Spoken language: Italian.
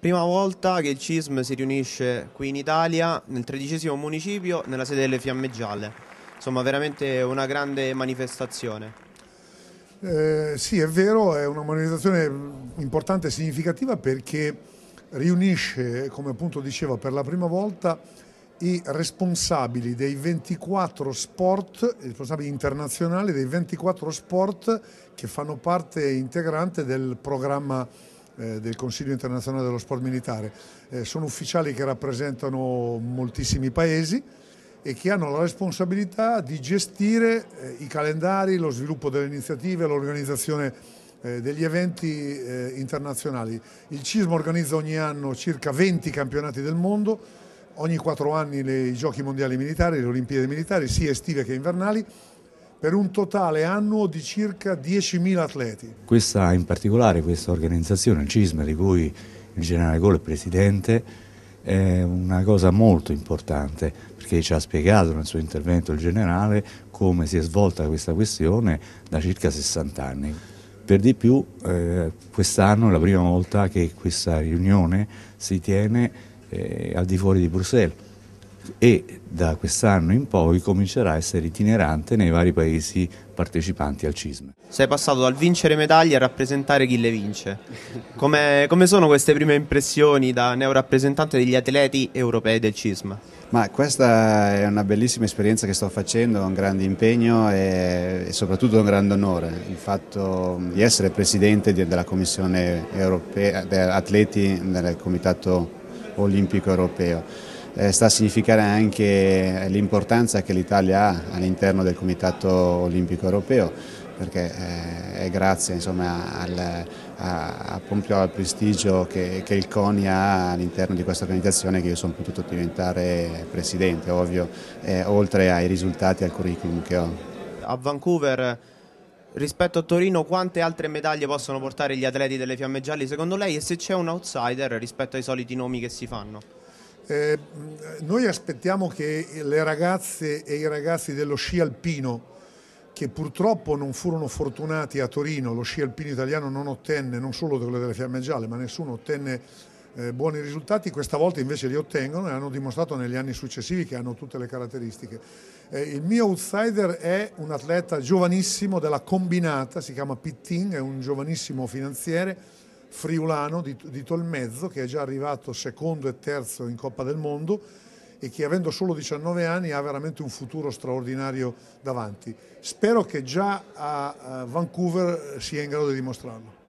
Prima volta che il CISM si riunisce qui in Italia, nel tredicesimo municipio, nella sede delle Fiamme Gialle. Insomma, veramente una grande manifestazione. Eh, sì, è vero, è una manifestazione importante e significativa perché riunisce, come appunto diceva, per la prima volta i responsabili dei 24 sport, i responsabili internazionali dei 24 sport che fanno parte integrante del programma eh, del Consiglio internazionale dello sport militare. Eh, sono ufficiali che rappresentano moltissimi paesi e che hanno la responsabilità di gestire eh, i calendari, lo sviluppo delle iniziative, l'organizzazione degli eventi internazionali. Il CISM organizza ogni anno circa 20 campionati del mondo, ogni 4 anni i giochi mondiali militari, le Olimpiadi militari, sia estive che invernali per un totale annuo di circa 10.000 atleti. Questa in particolare, questa organizzazione, il CISMA, di cui il generale Gol è presidente, è una cosa molto importante perché ci ha spiegato nel suo intervento il generale come si è svolta questa questione da circa 60 anni. Per di più eh, quest'anno è la prima volta che questa riunione si tiene eh, al di fuori di Bruxelles e da quest'anno in poi comincerà a essere itinerante nei vari paesi partecipanti al CISM. Sei passato dal vincere medaglie a rappresentare chi le vince. Come, come sono queste prime impressioni da neorappresentante degli atleti europei del CISM? Ma questa è una bellissima esperienza che sto facendo, un grande impegno e, e soprattutto un grande onore. Il fatto di essere presidente della Commissione Europea, Atleti del Comitato Olimpico Europeo eh, sta a significare anche l'importanza che l'Italia ha all'interno del Comitato Olimpico Europeo perché eh, è grazie insomma, al, a, a al prestigio che, che, il CONI ha all'interno di questa organizzazione che io sono potuto diventare presidente, ovvio, eh, oltre ai risultati e al curriculum che ho. A Vancouver rispetto a Torino quante altre medaglie possono portare gli atleti delle Fiamme Gialli secondo lei e se c'è un outsider rispetto ai soliti nomi che si fanno? Eh, noi aspettiamo che le ragazze e i ragazzi dello sci alpino, che purtroppo non furono fortunati a Torino, lo sci alpino italiano non ottenne, non solo quello delle fiamme gialle, ma nessuno ottenne eh, buoni risultati, questa volta invece li ottengono e hanno dimostrato negli anni successivi che hanno tutte le caratteristiche. Eh, il mio outsider è un atleta giovanissimo della combinata, si chiama Pittin, è un giovanissimo finanziere, friulano di, di Tolmezzo che è già arrivato secondo e terzo in Coppa del Mondo e che avendo solo 19 anni ha veramente un futuro straordinario davanti. Spero che già a Vancouver sia in grado di dimostrarlo.